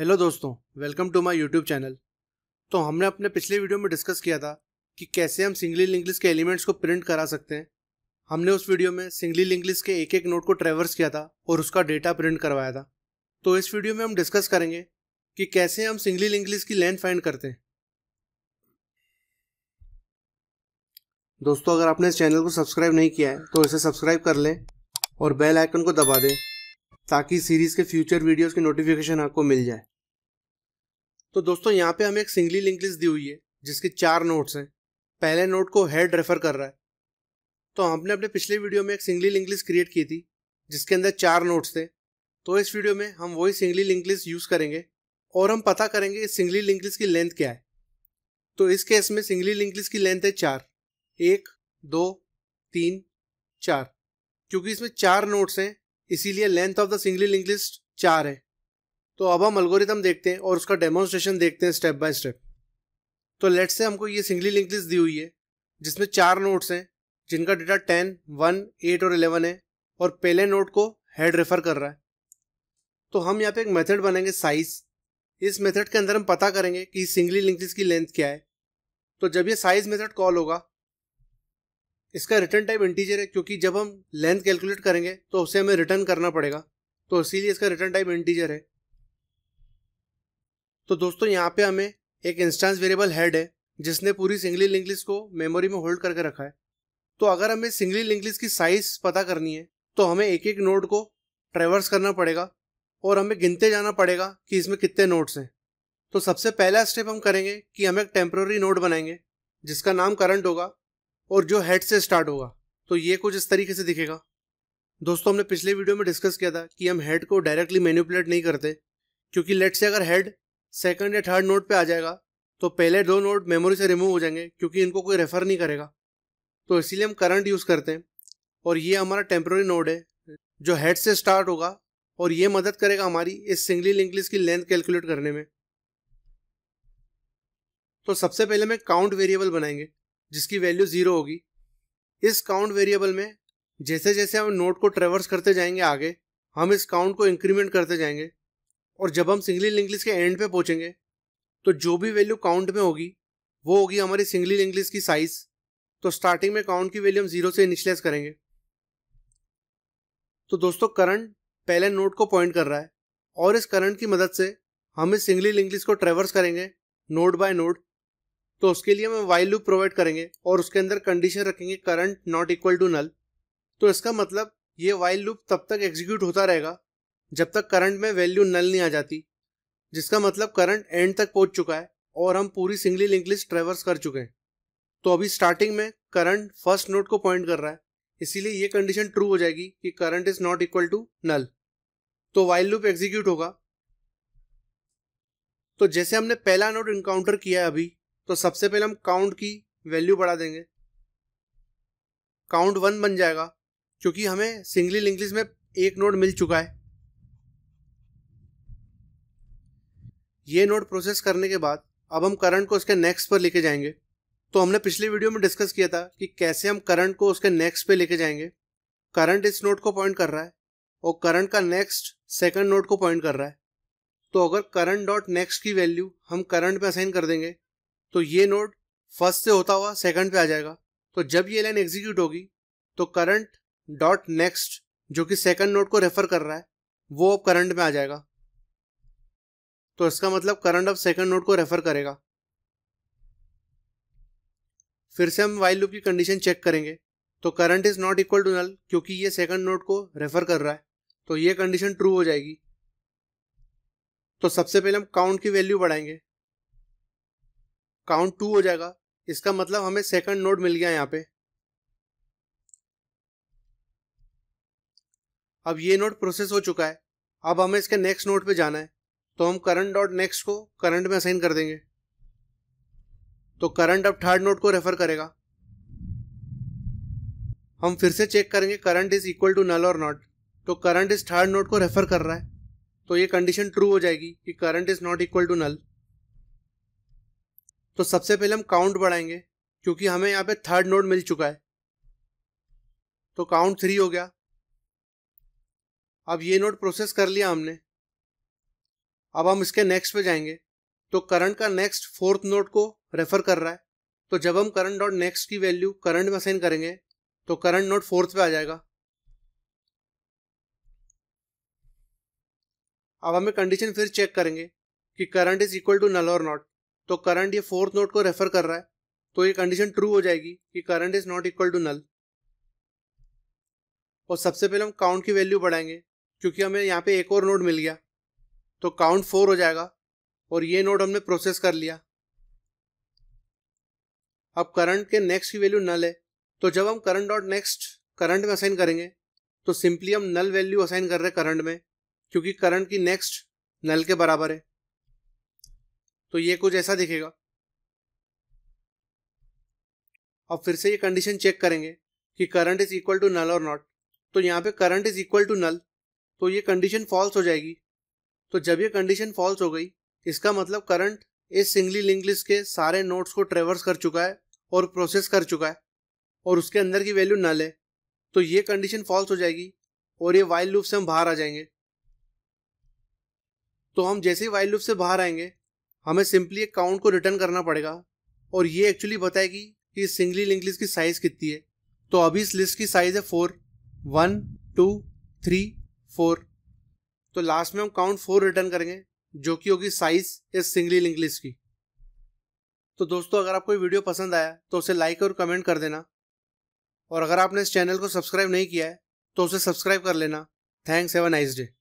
hello दोस्तों welcome to my YouTube channel तो हमने अपने पिछले वीडियो में डिस्कस किया था कि कैसे हम सिंगली लिंक के एलिमेंट्स को प्रिंट करा सकते हैं हमने उस वीडियो में सिंगली लिंक के एक एक नोट को ट्रेवर्स किया था और उसका डेटा प्रिंट करवाया था तो इस वीडियो में हम डिस्कस करेंगे कि कैसे हम सिंगली लिंक की लेंथ फाइंड करते हैं दोस्तों अगर आपने इस चैनल को सब्सक्राइब नहीं किया है तो इसे सब्सक्राइब कर लें और बेल आइकन को दबा दें ताकि सीरीज़ के फ्यूचर वीडियोस की नोटिफिकेशन आपको मिल जाए तो दोस्तों यहाँ पे हमें एक सिंगली लिंक लिस्ट दी हुई है जिसके चार नोट्स हैं पहले नोट को हेड रेफर कर रहा है तो हमने अपने पिछले वीडियो में एक सिंगली लिंक लिस्ट क्रिएट की थी जिसके अंदर चार नोट्स थे तो इस वीडियो में हम वही सिंगली लिंक लिस्ट यूज़ करेंगे और हम पता करेंगे इस सिंगली लिंक लिस्ट की लेंथ क्या है तो इस केस में सिंगली लिंक लिस्ट की लेंथ है चार एक दो तीन चार क्योंकि इसमें चार नोट्स हैं इसीलिए length of the singly link list चार है तो अब हम अलगोरिदम देखते हैं और उसका डेमोन्स्ट्रेशन देखते हैं स्टेप बाय स्टेप तो लेट से हमको ये सिंगली लिंक लिस्ट दी हुई है जिसमें चार नोट्स हैं जिनका डेटा टेन वन एट और इलेवन है और पहले नोट को हेड रेफर कर रहा है तो हम यहाँ पे एक मेथड बनाएंगे साइज इस मेथड के अंदर हम पता करेंगे कि सिंगली लिंक लिस्ट की लेंथ क्या है तो जब ये साइज मेथड कॉल होगा इसका रिटर्न टाइप इंटीजर है क्योंकि जब हम लेंथ कैलकुलेट करेंगे तो उसे हमें रिटर्न करना पड़ेगा तो इसीलिए इसका रिटर्न टाइप इंटीजर है तो दोस्तों यहाँ पे हमें एक इंस्टांस वेरिएबल हेड है जिसने पूरी सिंगली लिंकलिस को मेमोरी में होल्ड करके रखा है तो अगर हमें सिंगली लिंकलिस की साइज पता करनी है तो हमें एक एक नोड को ट्रेवर्स करना पड़ेगा और हमें गिनते जाना पड़ेगा कि इसमें कितने नोड्स हैं तो सबसे पहला स्टेप हम करेंगे कि हम एक टेम्प्रोरी नोड बनाएंगे जिसका नाम करंट होगा और जो हेड से स्टार्ट होगा तो ये कुछ इस तरीके से दिखेगा दोस्तों हमने पिछले वीडियो में डिस्कस किया था कि हम हेड को डायरेक्टली मैन्यूपुलेट नहीं करते क्योंकि लेट से अगर हेड सेकंड या थर्ड नोट पे आ जाएगा तो पहले दो नोट मेमोरी से रिमूव हो जाएंगे क्योंकि इनको कोई रेफ़र नहीं करेगा तो इसीलिए हम करंट यूज़ करते हैं और ये हमारा टेम्प्रोरी नोड है जो हेड से स्टार्ट होगा और ये मदद करेगा हमारी इस सिंगली लिंक की लेंथ कैलकुलेट करने में तो सबसे पहले हमें काउंट वेरिएबल बनाएंगे जिसकी वैल्यू ज़ीरो होगी इस काउंट वेरिएबल में जैसे जैसे हम नोट को ट्रेवर्स करते जाएंगे आगे हम इस काउंट को इंक्रीमेंट करते जाएंगे और जब हम सिंगली लिंक के एंड पे पहुंचेंगे तो जो भी वैल्यू काउंट में होगी वो होगी हमारी सिंगली लिंक की साइज तो स्टार्टिंग में काउंट की वैल्यू हम जीरो से इनिशलाइज करेंगे तो दोस्तों करंट पहले नोट को पॉइंट कर रहा है और इस करंट की मदद से हम इस सिंगली लिंक को ट्रेवर्स करेंगे नोड बाय नोड तो उसके लिए हम वाइल लूप प्रोवाइड करेंगे और उसके अंदर कंडीशन रखेंगे current not equal to null तो इसका मतलब ये वाइल लूप तब तक एग्जीक्यूट होता रहेगा जब तक करंट में वैल्यू नल नहीं आ जाती जिसका मतलब करंट एंड तक पहुंच चुका है और हम पूरी सिंगली लिंक लिस्ट ट्रेवर्स कर चुके हैं तो अभी स्टार्टिंग में करंट फर्स्ट नोट को पॉइंट कर रहा है इसीलिए ये कंडीशन ट्रू हो जाएगी कि current is not equal to null तो वाइल लूप एग्जीक्यूट होगा तो जैसे हमने पहला नोट इनकाउंटर किया है अभी तो सबसे पहले हम काउंट की वैल्यू बढ़ा देंगे काउंट वन बन जाएगा क्योंकि हमें सिंगली लिंक लिस्ट में एक नोट मिल चुका है ये नोड प्रोसेस करने के बाद अब हम करंट को उसके नेक्स्ट पर लेके जाएंगे तो हमने पिछले वीडियो में डिस्कस किया था कि कैसे हम करंट को उसके नेक्स्ट पे लेके जाएंगे करंट इस नोड को पॉइंट कर रहा है और करंट का नेक्स्ट सेकंड नोड को पॉइंट कर रहा है तो अगर करंट डॉट नेक्स्ट की वैल्यू हम करंट पे असाइन कर देंगे तो ये नोड फर्स्ट से होता हुआ सेकंड पे आ जाएगा तो जब ये लाइन एग्जीक्यूट होगी तो करंट डॉट नेक्स्ट जो कि सेकंड नोड को रेफर कर रहा है वो अब करंट में आ जाएगा तो इसका मतलब करंट ऑफ सेकंड नोड को रेफर करेगा फिर से हम वाइल लूप की कंडीशन चेक करेंगे तो current is not equal to null क्योंकि ये सेकंड नोड को रेफर कर रहा है तो ये कंडीशन ट्रू हो जाएगी तो सबसे पहले हम काउंट की वैल्यू बढ़ाएंगे काउंट टू हो जाएगा इसका मतलब हमें सेकंड नोड मिल गया यहाँ पे अब ये नोड प्रोसेस हो चुका है अब हमें इसके नेक्स्ट नोड पे जाना है तो हम करंट डॉट नेक्स्ट को करंट में असाइन कर देंगे तो करंट अब थर्ड नोड को रेफर करेगा हम फिर से चेक करेंगे current is equal to null और नॉट तो करंट इज थर्ड नोड को रेफर कर रहा है तो ये कंडीशन ट्रू हो जाएगी कि current is not equal to null तो सबसे पहले हम काउंट बढ़ाएंगे क्योंकि हमें यहाँ पे थर्ड नोड मिल चुका है तो काउंट थ्री हो गया अब ये नोड प्रोसेस कर लिया हमने अब हम इसके नेक्स्ट पे जाएंगे तो करंट का नेक्स्ट फोर्थ नोट को रेफर कर रहा है तो जब हम करंट डॉट नेक्स्ट की वैल्यू करंट में असाइन करेंगे तो करंट नोट फोर्थ पे आ जाएगा अब हमें कंडीशन फिर चेक करेंगे कि current is equal to null और नॉट तो करंट ये फोर्थ नोट को रेफर कर रहा है तो ये कंडीशन ट्रू हो जाएगी कि current is not equal to null और सबसे पहले हम काउंट की वैल्यू बढ़ाएंगे क्योंकि हमें यहाँ पे एक और नोट मिल गया तो काउंट फोर हो जाएगा और ये नोड हमने प्रोसेस कर लिया अब करंट के नेक्स्ट की वैल्यू नल है तो जब हम करंट डॉट नेक्स्ट करंट में असाइन करेंगे तो सिंपली हम नल वैल्यू असाइन कर रहे हैं करंट में क्योंकि करंट की नेक्स्ट नल के बराबर है तो ये कुछ ऐसा दिखेगा अब फिर से ये कंडीशन चेक करेंगे कि current is equal to null और नॉट तो यहाँ पे current is equal to null तो ये कंडीशन फॉल्स हो जाएगी तो जब ये कंडीशन फॉल्स हो गई इसका मतलब करंट इस सिंगली लिंगलिस के सारे नोट्स को ट्रेवर्स कर चुका है और प्रोसेस कर चुका है और उसके अंदर की वैल्यू नल है तो ये कंडीशन फॉल्स हो जाएगी और ये वाइल्ड लूप से हम बाहर आ जाएंगे तो हम जैसे ही वाइल्ड लूप से बाहर आएंगे हमें सिंपली एक काउंट को रिटर्न करना पड़ेगा और ये एक्चुअली बताएगी कि सिंगली लिंक लिस्ट की साइज़ कितनी है तो अभी इस लिस्ट की साइज़ है four one two three four तो लास्ट में हम काउंट फोर रिटर्न करेंगे जो कि होगी साइज इस सिंगली लिंक लिस्ट की तो दोस्तों अगर आपको ये वीडियो पसंद आया तो उसे लाइक और कमेंट कर देना और अगर आपने इस चैनल को सब्सक्राइब नहीं किया है तो उसे सब्सक्राइब कर लेना thanks have a nice day